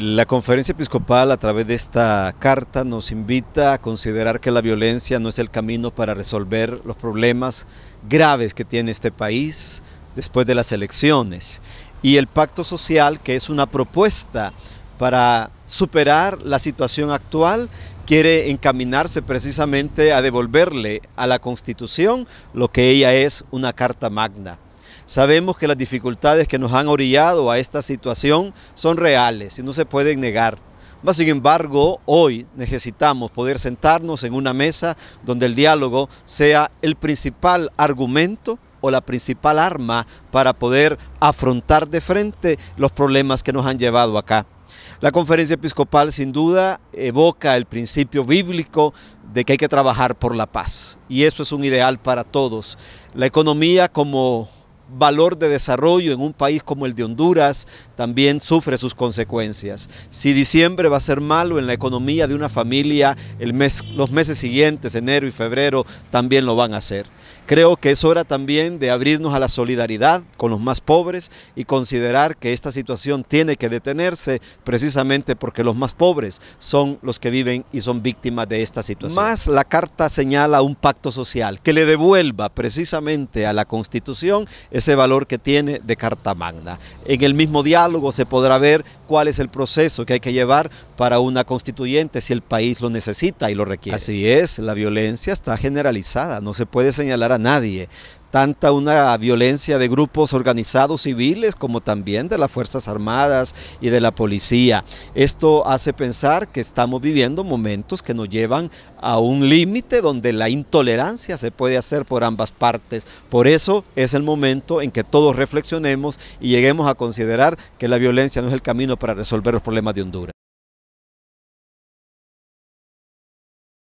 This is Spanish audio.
La conferencia episcopal a través de esta carta nos invita a considerar que la violencia no es el camino para resolver los problemas graves que tiene este país después de las elecciones. Y el pacto social, que es una propuesta para superar la situación actual, quiere encaminarse precisamente a devolverle a la Constitución lo que ella es una carta magna. Sabemos que las dificultades que nos han orillado a esta situación son reales y no se pueden negar. sin embargo, hoy necesitamos poder sentarnos en una mesa donde el diálogo sea el principal argumento o la principal arma para poder afrontar de frente los problemas que nos han llevado acá. La conferencia episcopal sin duda evoca el principio bíblico de que hay que trabajar por la paz y eso es un ideal para todos. La economía como valor de desarrollo en un país como el de Honduras también sufre sus consecuencias. Si diciembre va a ser malo en la economía de una familia, el mes, los meses siguientes, enero y febrero, también lo van a hacer. Creo que es hora también de abrirnos a la solidaridad con los más pobres y considerar que esta situación tiene que detenerse precisamente porque los más pobres son los que viven y son víctimas de esta situación. Más la carta señala un pacto social que le devuelva precisamente a la Constitución ese valor que tiene de Carta Magna. En el mismo diálogo se podrá ver cuál es el proceso que hay que llevar para una constituyente si el país lo necesita y lo requiere. Así es, la violencia está generalizada, no se puede señalar a nadie tanta una violencia de grupos organizados civiles como también de las Fuerzas Armadas y de la policía. Esto hace pensar que estamos viviendo momentos que nos llevan a un límite donde la intolerancia se puede hacer por ambas partes. Por eso es el momento en que todos reflexionemos y lleguemos a considerar que la violencia no es el camino para resolver los problemas de Honduras.